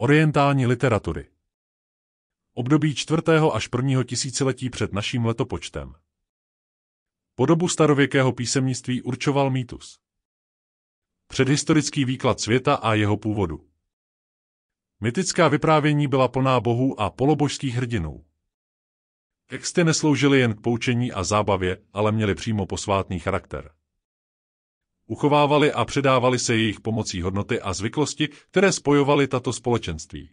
orientální literatury. Období čtvrtého až prvního tisíciletí před naším letopočtem. Podobu starověkého písemnictví určoval mýtus. Předhistorický výklad světa a jeho původu. Mytická vyprávění byla plná bohů a polobožských hrdinů. Texty nesloužily jen k poučení a zábavě, ale měly přímo posvátný charakter. Uchovávali a předávali se jejich pomocí hodnoty a zvyklosti, které spojovaly tato společenství.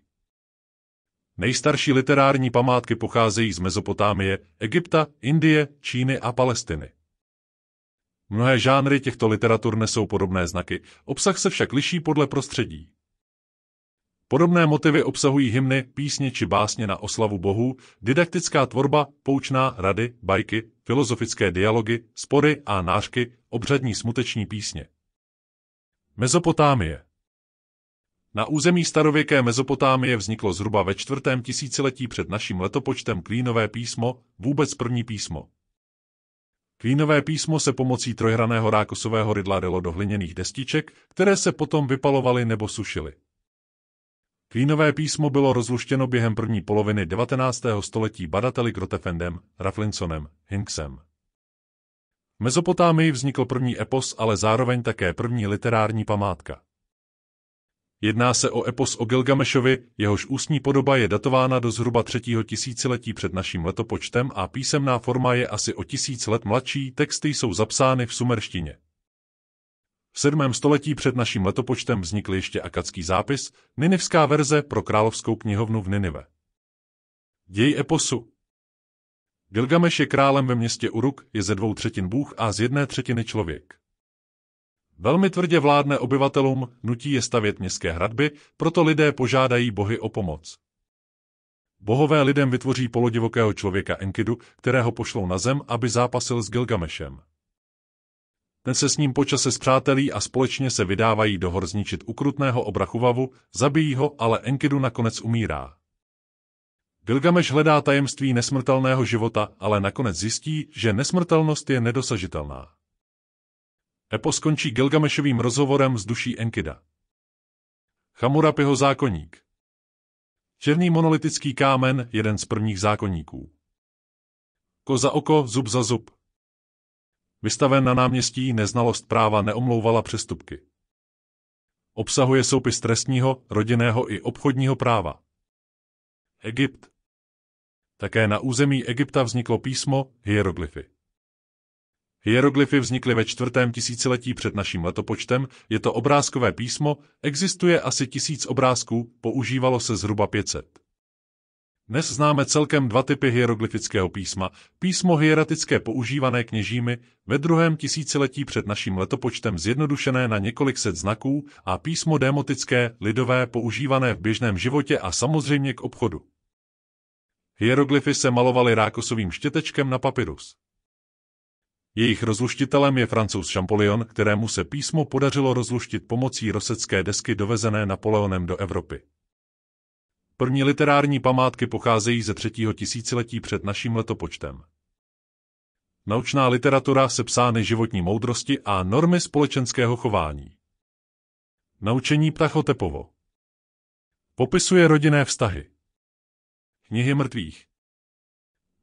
Nejstarší literární památky pocházejí z Mezopotámie, Egypta, Indie, Číny a Palestiny. Mnohé žánry těchto literatur nesou podobné znaky, obsah se však liší podle prostředí. Podobné motivy obsahují hymny, písně či básně na oslavu bohů, didaktická tvorba, poučná rady, bajky, filozofické dialogy, spory a nářky, obřadní smuteční písně. Mezopotámie Na území starověké Mezopotámie vzniklo zhruba ve čtvrtém tisíciletí před naším letopočtem klínové písmo, vůbec první písmo. Klínové písmo se pomocí trojhraného rákosového rydla dalo do hliněných destiček, které se potom vypalovaly nebo sušily. Klínové písmo bylo rozluštěno během první poloviny 19. století badateli Grotefendem, Raflinsonem, Hinksem. V Mezopotámii vznikl první epos, ale zároveň také první literární památka. Jedná se o epos o Gilgamešovi, jehož ústní podoba je datována do zhruba třetího tisíciletí před naším letopočtem a písemná forma je asi o tisíc let mladší, texty jsou zapsány v sumerštině. V 7. století před naším letopočtem vznikl ještě akadský zápis, ninivská verze pro královskou knihovnu v Ninive. Děj eposu Gilgameš je králem ve městě Uruk, je ze dvou třetin Bůh a z jedné třetiny člověk. Velmi tvrdě vládne obyvatelům, nutí je stavět městské hradby, proto lidé požádají bohy o pomoc. Bohové lidem vytvoří polodivokého člověka Enkidu, kterého pošlou na zem, aby zápasil s Gilgamešem. Ten se s ním počase zpřátelí a společně se vydávají do hor zničit ukrutného obrachuvavu, zabijí ho, ale Enkidu nakonec umírá. Gilgameš hledá tajemství nesmrtelného života, ale nakonec zjistí, že nesmrtelnost je nedosažitelná. Epo skončí Gilgamešovým rozhovorem s duší Enkida. Chamurapiho zákoník Černý monolitický kámen, jeden z prvních zákonníků. Ko za oko, zub za zub vystaven na náměstí neznalost práva neomlouvala přestupky. Obsahuje soupis trestního, rodinného i obchodního práva. Egypt. Také na území Egypta vzniklo písmo hieroglyfy. Hieroglyfy vznikly ve čtvrtém tisíciletí před naším letopočtem, je to obrázkové písmo, existuje asi tisíc obrázků, používalo se zhruba 500. Dnes známe celkem dva typy hieroglyfického písma. Písmo hieratické používané kněžími ve druhém tisíciletí před naším letopočtem zjednodušené na několik set znaků a písmo demotické, lidové, používané v běžném životě a samozřejmě k obchodu. Hieroglyfy se malovaly rákosovým štětečkem na papyrus. Jejich rozluštitelem je francouz Champollion, kterému se písmo podařilo rozluštit pomocí rosecké desky dovezené Napoleonem do Evropy. První literární památky pocházejí ze třetího tisíciletí před naším letopočtem. Naučná literatura se psá životní moudrosti a normy společenského chování. Naučení Ptachotepovo Popisuje rodinné vztahy. Knihy mrtvých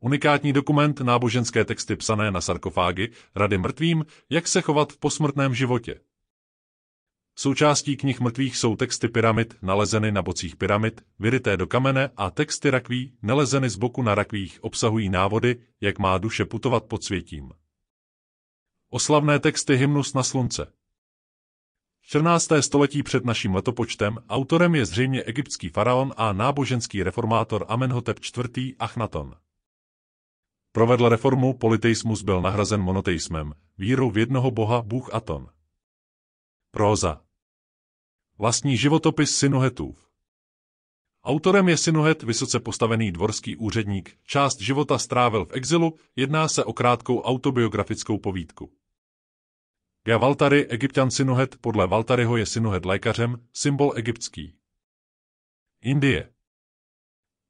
Unikátní dokument náboženské texty psané na sarkofágy, rady mrtvým, jak se chovat v posmrtném životě. Součástí knih mrtvých jsou texty pyramid, nalezeny na bocích pyramid, vyryté do kamene a texty rakví, nalezeny z boku na rakvích, obsahují návody, jak má duše putovat pod světím. Oslavné texty Hymnus na slunce 14. století před naším letopočtem autorem je zřejmě egyptský faraon a náboženský reformátor Amenhotep IV. Achnaton. Provedl reformu, politeismus byl nahrazen monoteismem, vírou v jednoho boha Bůh Aton. Proza. Vlastní životopis Sinohetův. Autorem je Sinohet vysoce postavený dvorský úředník, část života strávil v exilu, jedná se o krátkou autobiografickou povídku. G. Valtary, egyptian Sinohet, podle Valtaryho je Sinohet lékařem, symbol egyptský. Indie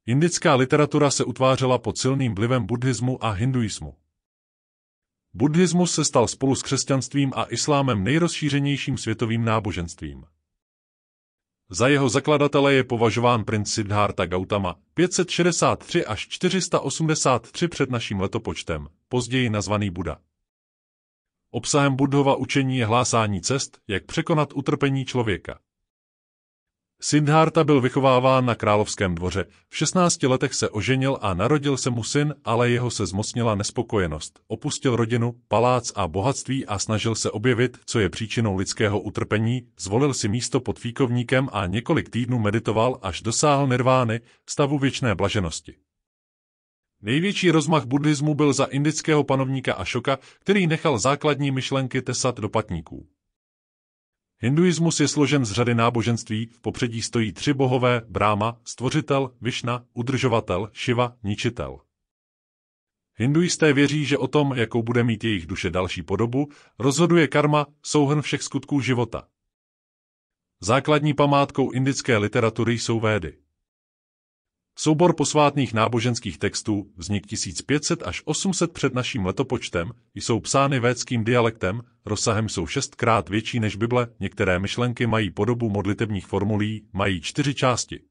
Indická literatura se utvářela pod silným vlivem buddhismu a hinduismu. Buddhismus se stal spolu s křesťanstvím a islámem nejrozšířenějším světovým náboženstvím. Za jeho zakladatele je považován princ Siddhartha Gautama 563 až 483 před naším letopočtem, později nazvaný Buda. Obsahem Budhova učení je hlásání cest, jak překonat utrpení člověka. Sindharta byl vychováván na královském dvoře. V 16 letech se oženil a narodil se mu syn, ale jeho se zmocnila nespokojenost. Opustil rodinu, palác a bohatství a snažil se objevit, co je příčinou lidského utrpení, zvolil si místo pod fíkovníkem a několik týdnů meditoval, až dosáhl nirvány, stavu věčné blaženosti. Největší rozmach buddhismu byl za indického panovníka Ashoka, který nechal základní myšlenky tesat do patníků. Hinduismus je složen z řady náboženství, v popředí stojí tři bohové, Bráma, stvořitel, Višna, udržovatel, Šiva, ničitel. Hinduisté věří, že o tom, jakou bude mít jejich duše další podobu, rozhoduje karma, souhrn všech skutků života. Základní památkou indické literatury jsou védy. Soubor posvátných náboženských textů, vznik 1500 až 800 před naším letopočtem, jsou psány védským dialektem, rozsahem jsou šestkrát větší než Bible, některé myšlenky mají podobu modlitebních formulí, mají čtyři části.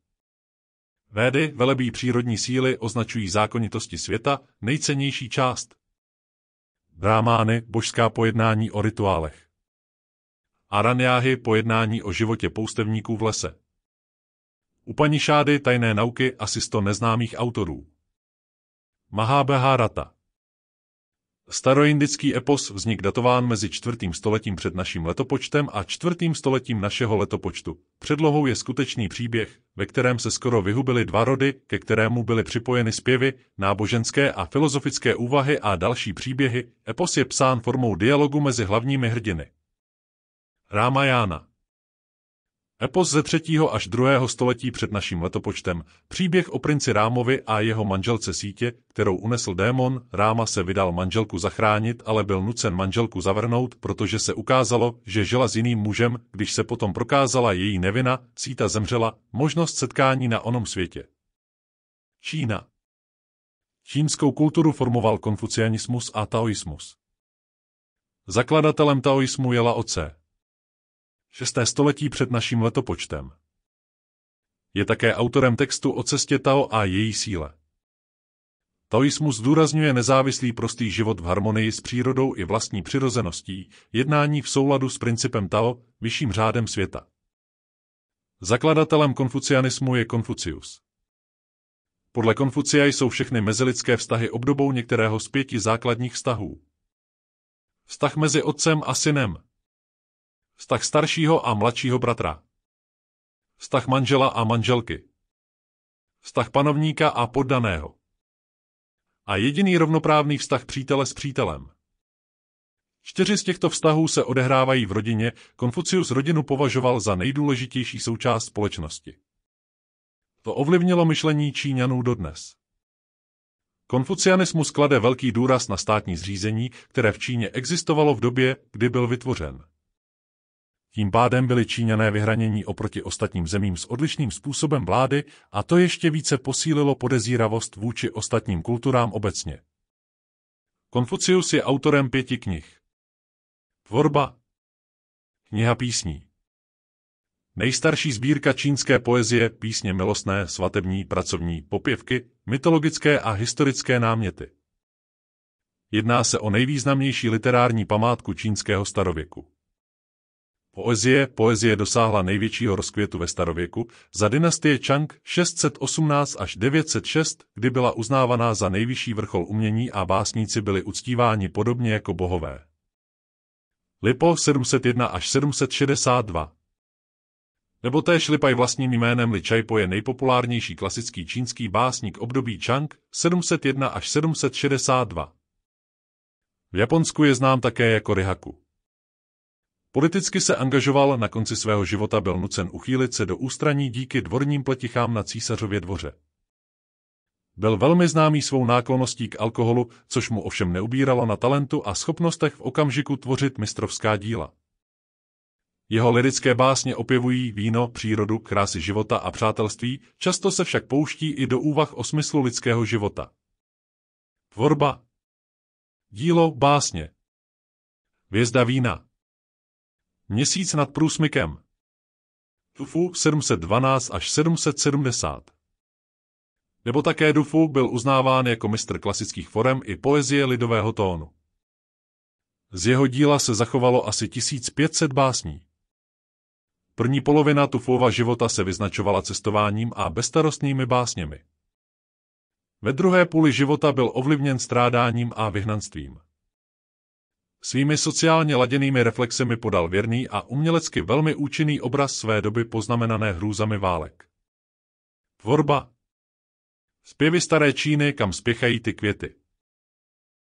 Védy velebí přírodní síly, označují zákonitosti světa, nejcennější část. Brámány, božská pojednání o rituálech. Araniáhy, pojednání o životě poustevníků v lese šády tajné nauky asi sto neznámých autorů. Mahabharata. Staroindický epos vznik datován mezi čtvrtým stoletím před naším letopočtem a čtvrtým stoletím našeho letopočtu. Předlohou je skutečný příběh, ve kterém se skoro vyhubily dva rody, ke kterému byly připojeny zpěvy, náboženské a filozofické úvahy a další příběhy. Epos je psán formou dialogu mezi hlavními hrdiny. Rámajána Epos ze třetího až druhého století před naším letopočtem, příběh o princi Rámovi a jeho manželce sítě, kterou unesl démon, Ráma se vydal manželku zachránit, ale byl nucen manželku zavrnout, protože se ukázalo, že žila s jiným mužem, když se potom prokázala její nevina, síta zemřela, možnost setkání na onom světě. Čína Čínskou kulturu formoval konfucianismus a taoismus. Zakladatelem taoismu je Lao Tse. 6. století před naším letopočtem. Je také autorem textu o cestě Tao a její síle. Taoismus zdůrazňuje nezávislý prostý život v harmonii s přírodou i vlastní přirozeností, jednání v souladu s principem Tao, vyšším řádem světa. Zakladatelem konfucianismu je Konfucius. Podle Konfucia jsou všechny mezilidské vztahy obdobou některého z pěti základních vztahů. Vztah mezi otcem a synem, Vztah staršího a mladšího bratra. Vztah manžela a manželky. Vztah panovníka a poddaného. A jediný rovnoprávný vztah přítele s přítelem. Čtyři z těchto vztahů se odehrávají v rodině, Konfucius rodinu považoval za nejdůležitější součást společnosti. To ovlivnilo myšlení Číňanů dodnes. Konfucianismus klade velký důraz na státní zřízení, které v Číně existovalo v době, kdy byl vytvořen. Tím pádem byli Číňané vyhranění oproti ostatním zemím s odlišným způsobem vlády a to ještě více posílilo podezíravost vůči ostatním kulturám obecně. Konfucius je autorem pěti knih. Tvorba Kniha písní Nejstarší sbírka čínské poezie, písně milostné, svatební, pracovní, popěvky, mytologické a historické náměty. Jedná se o nejvýznamnější literární památku čínského starověku. Poezie, poezie dosáhla největšího rozkvětu ve starověku za dynastie Chang 618 až 906, kdy byla uznávaná za nejvyšší vrchol umění a básníci byli uctíváni podobně jako bohové. Lipo 701 až 762 nebo též Lipaj vlastním jménem Li Chaipo je nejpopulárnější klasický čínský básník období Chang 701 až 762. V Japonsku je znám také jako Rihaku. Politicky se angažoval, na konci svého života byl nucen uchýlit se do ústraní díky dvorním pletichám na císařově dvoře. Byl velmi známý svou náklonností k alkoholu, což mu ovšem neubíralo na talentu a schopnostech v okamžiku tvořit mistrovská díla. Jeho lirické básně opěvují víno, přírodu, krásy života a přátelství, často se však pouští i do úvah o smyslu lidského života. Tvorba Dílo básně Vězda vína Měsíc nad průsmykem. Dufu 712 až 770. Nebo také Dufu byl uznáván jako mistr klasických forem i poezie lidového tónu. Z jeho díla se zachovalo asi 1500 básní. První polovina Tufova života se vyznačovala cestováním a bestarostnými básněmi. Ve druhé půli života byl ovlivněn strádáním a vyhnanstvím. Svými sociálně laděnými reflexemi podal věrný a umělecky velmi účinný obraz své doby poznamenané hrůzami válek. Tvorba Zpěvy staré Číny, kam spěchají ty květy.